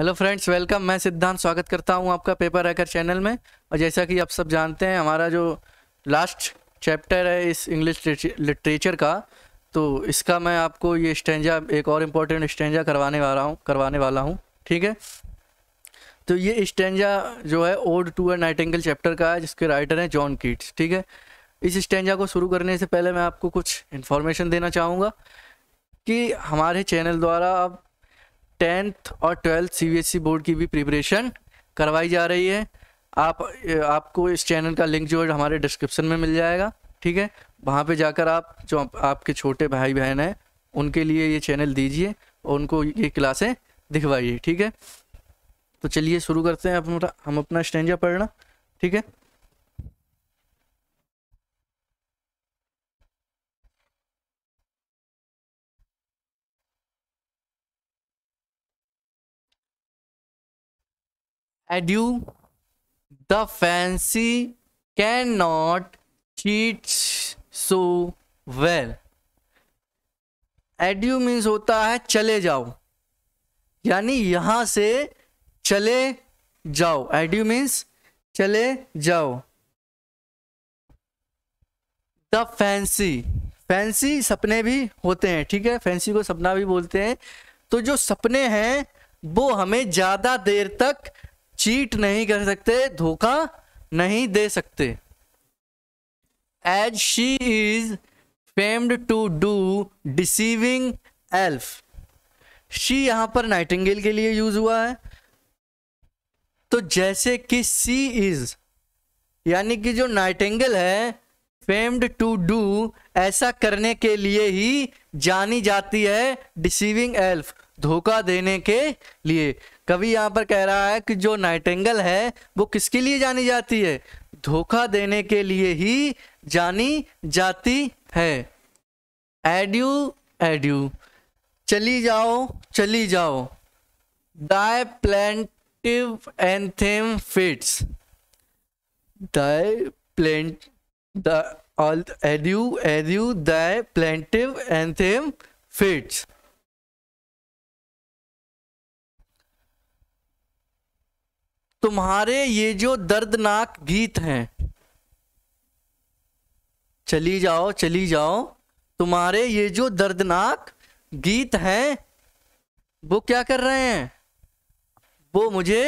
Hello friends welcome मैं सिद्धांत स्वागत करता हूं आपका पेपर हैकर चैनल में और जैसा कि आप सब जानते हैं हमारा जो लास्ट चैप्टर है इस इंग्लिश लिटरेचर का तो इसका मैं आपको ये स्टेंजा एक और इम्पोर्टेंट स्टेंजा करवाने वाला हूँ करवाने वाला हूँ ठीक है तो ये स्टेंजा जो है ode to a nightingale chapter का है जिसके राइटर हैं जॉन कीट्स ठीक है इस स्टेंजा को शुरू करने से पहले मैं आपको कुछ इन्फॉर्मेशन देना चाहूँगा कि हमारे चैनल द्वारा आप टेंथ और ट्वेल्थ सीबीएसई e बोर्ड की भी प्रिपरेशन करवाई जा रही है आप आपको इस चैनल का लिंक जो है हमारे डिस्क्रिप्शन में मिल जाएगा ठीक है वहाँ पे जाकर आप जो आपके छोटे भाई बहन हैं उनके लिए ये चैनल दीजिए और उनको ये क्लासें दिखवाइए ठीक है तो चलिए शुरू करते हैं अपना हम अपना स्टेंजा पढ़ना ठीक है adieu. The fancy cannot cheat so well. You means होता है चले जाओ यानी यहां से चले जाओ एड्यू मीन्स चले जाओ द फैंसी फैंसी सपने भी होते हैं ठीक है फैंसी को सपना भी बोलते हैं तो जो सपने हैं वो हमें ज़्यादा देर तक चीट नहीं कर सकते धोखा नहीं दे सकते as she is famed to do deceiving elf she यहां पर नाइटिंगेल के लिए यूज हुआ है तो जैसे कि सी इज यानी कि जो नाइटेंगल है फेम्ड टू डू ऐसा करने के लिए ही जानी जाती है डिसीविंग एल्फ धोखा देने के लिए कवि यहाँ पर कह रहा है कि जो नाइटेंगल है वो किसके लिए जानी जाती है धोखा देने के लिए ही जानी जाती है एड्यू एड्यू चली जाओ चली जाओ thy plaintive anthem fades thy plaint adieu adieu thy plaintive anthem fades तुम्हारे ये जो दर्दनाक गीत हैं चली जाओ चली जाओ तुम्हारे ये जो दर्दनाक गीत हैं वो क्या कर रहे हैं वो मुझे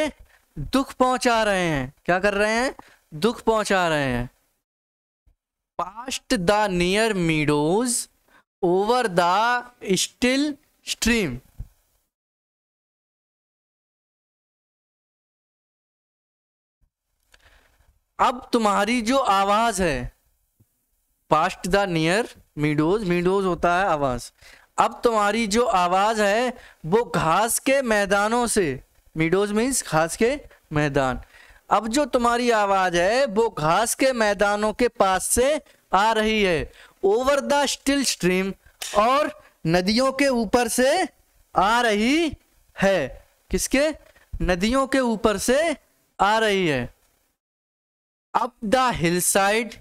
दुख पहुंचा रहे हैं क्या कर रहे हैं दुख पहुंचा रहे हैं past the near meadows over the still stream अब तुम्हारी जो आवाज है past the near meadows meadows होता है आवाज अब तुम्हारी जो आवाज है वो घास के मैदानों से मीडोज मीन्स घास के मैदान अब जो तुम्हारी आवाज है वो घास के मैदानों के पास से आ रही है ओवर द स्टिल स्ट्रीम और नदियों के ऊपर से आ रही है किसके नदियों के ऊपर से आ रही है अप द हिल साइड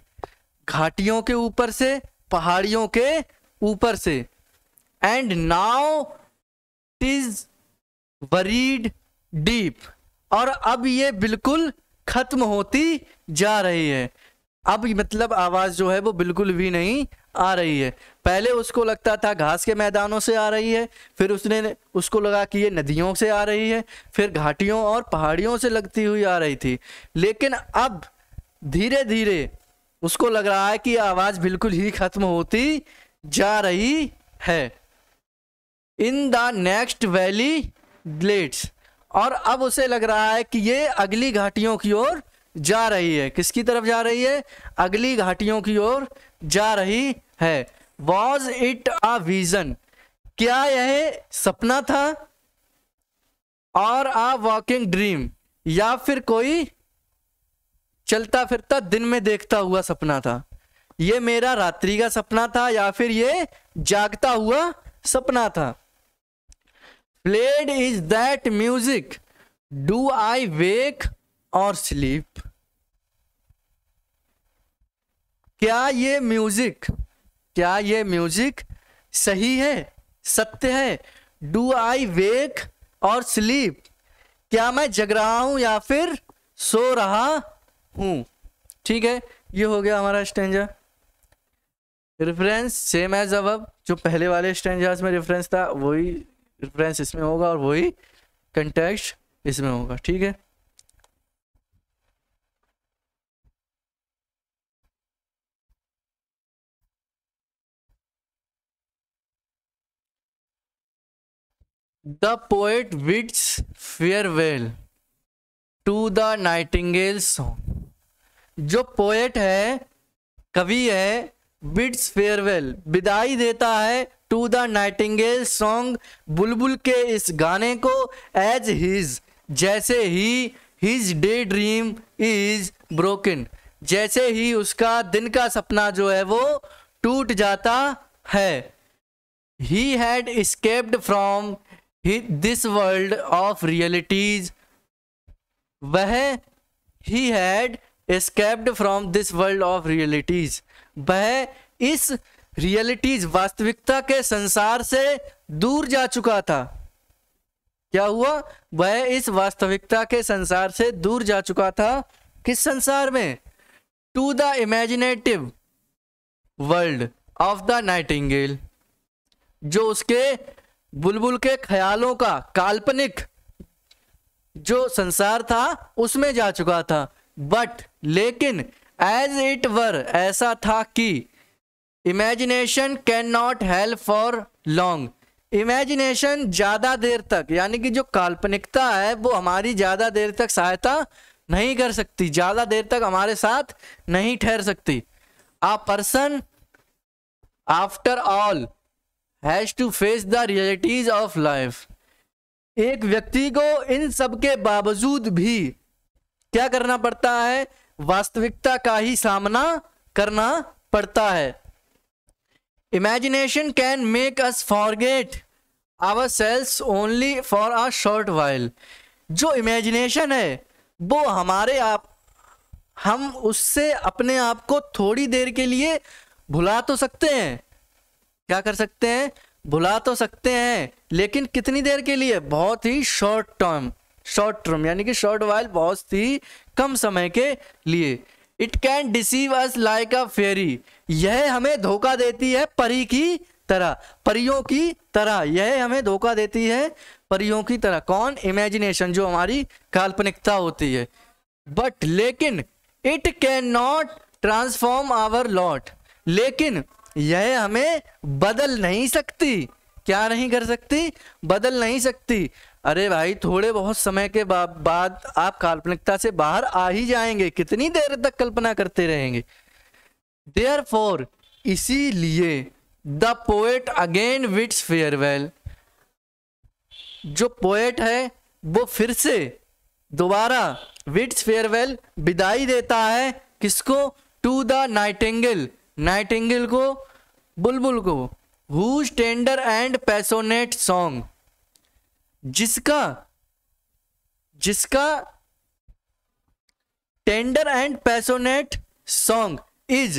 घाटियों के ऊपर से पहाड़ियों के ऊपर से and now is buried deep और अब ये बिल्कुल खत्म होती जा रही है अब मतलब आवाज़ जो है वो बिल्कुल भी नहीं आ रही है पहले उसको लगता था घास के मैदानों से आ रही है फिर उसने उसको लगा कि ये नदियों से आ रही है फिर घाटियों और पहाड़ियों से लगती हुई आ रही थी लेकिन अब धीरे धीरे उसको लग रहा है कि आवाज बिल्कुल ही खत्म होती जा रही है in the next valley glades और अब उसे लग रहा है कि ये अगली घाटियों की ओर जा रही है किसकी तरफ जा रही है अगली घाटियों की ओर जा रही है वॉज इट अ विजन क्या यह सपना था और आ वॉकिंग ड्रीम या फिर कोई चलता फिरता दिन में देखता हुआ सपना था ये मेरा रात्रि का सपना था या फिर ये जागता हुआ सपना था fled is that music do I wake और स्लीप क्या ये म्यूजिक क्या ये म्यूजिक सही है सत्य है डू आई वेक और स्लीप क्या मैं जग रहा हूं या फिर सो रहा हूँ हम्म। ठीक है ये हो गया हमारा स्टेंजा रेफरेंस सेम एज अब जो पहले वाले स्टेंजाज में रेफरेंस था वही रेफरेंस इसमें होगा और वही कंटेक्स इसमें होगा ठीक है the poet bids farewell to the nightingale song जो पोएट है कवि है बिड्स फेयरवेल विदाई देता है टू द नाइटिंगेल सॉन्ग बुलबुल के इस गाने को एज हिज जैसे ही his day dream is broken जैसे ही उसका दिन का सपना जो है वो टूट जाता है he had escaped from this world of realities वह he had escaped from this world of realities वह इस रियलिटीज वास्तविकता के संसार से दूर जा चुका था क्या हुआ वह इस वास्तविकता के संसार से दूर जा चुका था किस संसार में to the imaginative world of the nightingale जो उसके बुलबुल के ख्यालों का काल्पनिक जो संसार था उसमें जा चुका था बट लेकिन एज इट वर ऐसा था कि imagination can not help for long imagination ज़्यादा देर तक यानी कि जो काल्पनिकता है वो हमारी ज़्यादा देर तक सहायता नहीं कर सकती ज़्यादा देर तक हमारे साथ नहीं ठहर सकती a person after all has to face the realities of life एक व्यक्ति को इन सब के बावजूद भी क्या करना पड़ता है वास्तविकता का ही सामना करना पड़ता है imagination can make us forget our selves only for a short while जो इमेजिनेशन है वो हमारे आप हम उससे अपने आप को थोड़ी देर के लिए भुला तो सकते हैं क्या कर सकते हैं भुला तो सकते हैं लेकिन कितनी देर के लिए बहुत ही शॉर्ट टर्म शॉर्ट टर्म यानी कि शॉर्ट वाइल बहुत ही कम समय के लिए it can deceive us like a fairy यह हमें धोखा देती है परी की तरह परियों की तरह यह हमें धोखा देती है परियों की तरह कौन इमेजिनेशन जो हमारी काल्पनिकता होती है बट लेकिन it can not transform our lot लेकिन यह हमें बदल नहीं सकती क्या नहीं कर सकती बदल नहीं सकती अरे भाई थोड़े बहुत समय के बाद आप काल्पनिकता से बाहर आ ही जाएंगे कितनी देर तक कल्पना करते रहेंगे देयर फॉर इसीलिए the poet again bids farewell जो पोएट है वो फिर से दोबारा विट्स फेयरवेल विदाई देता है किसको टू द नाइटेंगल नाइटेंगल को बुलबुल को whose tender and passionate song जिसका जिसका tender and passionate song is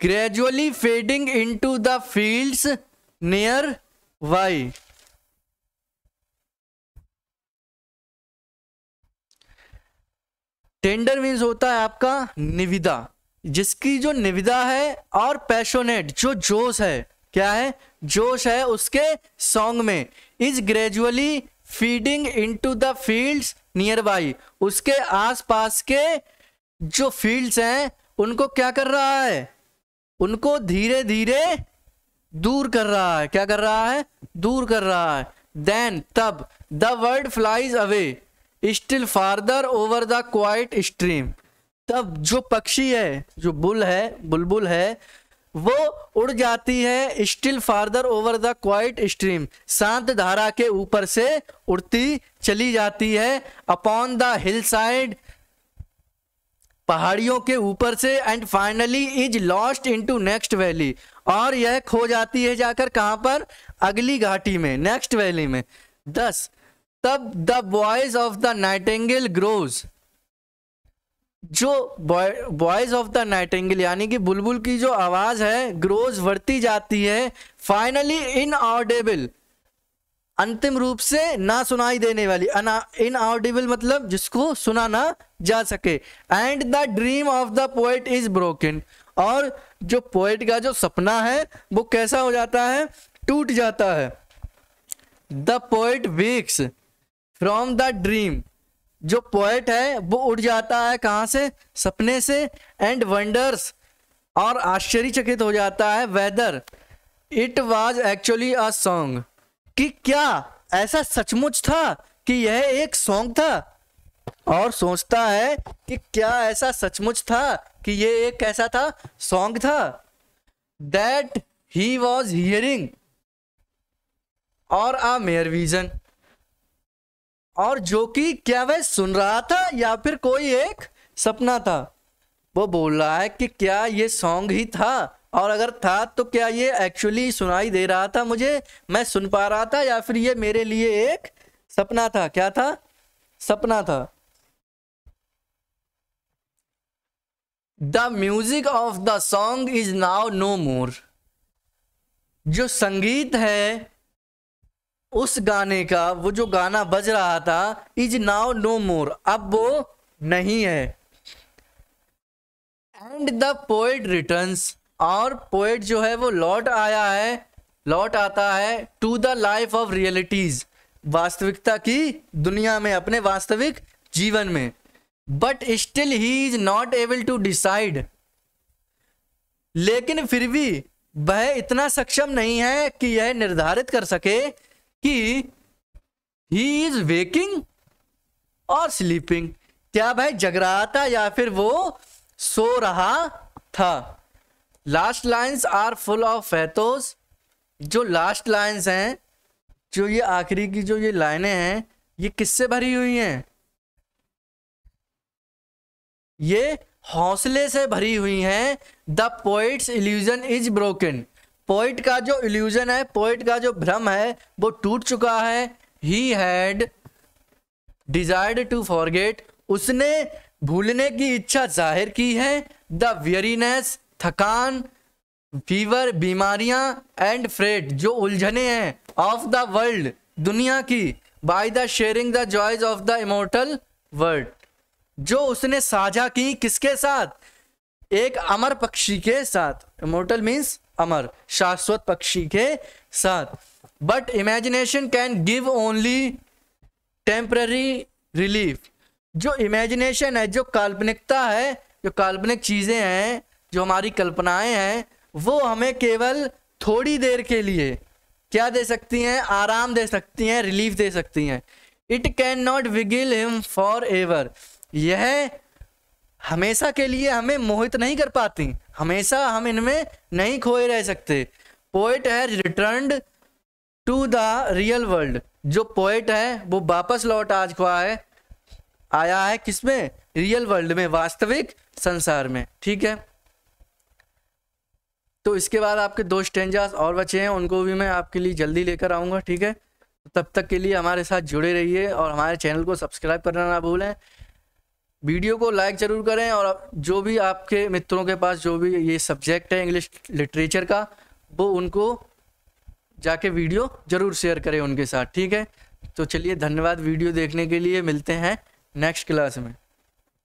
gradually fading into the fields nearby tender means होता है आपका निविदा जिसकी जो निविदा है और पैशोनेट जो जोश है क्या है जोश है उसके सॉन्ग में is gradually fading into the field nearby उसके आस पास के जो फील्ड्स हैं उनको क्या कर रहा है उनको धीरे धीरे दूर कर रहा है क्या कर रहा है दूर कर रहा है देन तब the bird flies away still farther over the quiet stream तब जो पक्षी है जो बुल है बुलबुल है वो उड़ जाती है still farther over the quiet stream शांत धारा के ऊपर से उड़ती चली जाती है अपॉन द हिल साइड पहाड़ियों के ऊपर से and finally is lost into next valley और यह खो जाती है जाकर कहां पर अगली घाटी में नेक्स्ट वैली में दस तब the voice of the nightingale grows जो voice of the nightingale यानी कि बुलबुल की जो आवाज है ग्रोज बढ़ती जाती है फाइनली इन ऑडेबल अंतिम रूप से ना सुनाई देने वाली इन ऑडिबल मतलब जिसको सुना ना जा सके and the dream of the poet is broken और जो पोएट का जो सपना है वो कैसा हो जाता है टूट जाता है the poet wakes from the dream जो पोएट है वो उड़ जाता है कहाँ से सपने से एंड वंडर्स और आश्चर्यचकित हो जाता है whether it was actually a song कि क्या ऐसा सचमुच था कि यह एक सॉन्ग था और सोचता है कि क्या ऐसा सचमुच था कि यह एक कैसा था सॉन्ग था दैट ही वॉज हियरिंग और आ मेयर विजन और जो कि क्या वह सुन रहा था या फिर कोई एक सपना था वो बोल रहा है कि क्या ये सॉन्ग ही था और अगर था तो क्या ये एक्चुअली सुनाई दे रहा था मुझे मैं सुन पा रहा था या फिर ये मेरे लिए एक सपना था क्या था सपना था the music of the song is now no more जो संगीत है उस गाने का वो जो गाना बज रहा था इज नाउ नो मोर अब वो नहीं है एंड द पोएट रिटर्न्स और पोएट जो है वो लौट आया है लौट आता है to the life of realities वास्तविकता की दुनिया में अपने वास्तविक जीवन में but still he is not able to decide लेकिन फिर भी वह इतना सक्षम नहीं है कि यह निर्धारित कर सके कि ही इज वेकिंग और स्लीपिंग क्या भाई जग रहा था या फिर वो सो रहा था last lines are full of pathos जो लास्ट लाइन्स हैं जो ये आखिरी की जो ये लाइनें हैं ये किससे भरी हुई हैं ये हौसले से भरी हुई हैं the poet's illusion is broken poet का जो इल्यूजन है पोइट का जो भ्रम है वो टूट चुका है he had desired to forget उसने भूलने की इच्छा जाहिर की है द वियरीनेस थकान फीवर बीमारियां एंड फ्रेट जो उलझने हैं ऑफ द वर्ल्ड दुनिया की by the sharing the joys of the immortal world जो उसने साझा की किसके साथ एक अमर पक्षी के साथ इमोटल मीन्स अमर शाश्वत पक्षी के साथ but imagination can give only temporary relief जो इमेजिनेशन है जो काल्पनिकता है जो काल्पनिक चीज़ें हैं जो हमारी कल्पनाएं हैं वो हमें केवल थोड़ी देर के लिए क्या दे सकती हैं आराम दे सकती हैं रिलीफ दे सकती हैं it can not beguile him forever यह हमेशा के लिए हमें मोहित नहीं कर पाती हमेशा हम इनमें नहीं खोए रह सकते पोइट है return to the real world जो पोइट है वो वापस लौट आज को है आया है किसमें रियल वर्ल्ड में वास्तविक संसार में ठीक है तो इसके बाद आपके दो स्टेंजर्स और बचे हैं उनको भी मैं आपके लिए जल्दी लेकर आऊंगा ठीक है तब तक के लिए हमारे साथ जुड़े रहिए और हमारे चैनल को सब्सक्राइब करना ना भूलें वीडियो को लाइक ज़रूर करें और जो भी आपके मित्रों के पास जो भी ये सब्जेक्ट है इंग्लिश लिटरेचर का वो उनको जाके वीडियो ज़रूर शेयर करें उनके साथ ठीक है तो चलिए धन्यवाद वीडियो देखने के लिए मिलते हैं नेक्स्ट क्लास में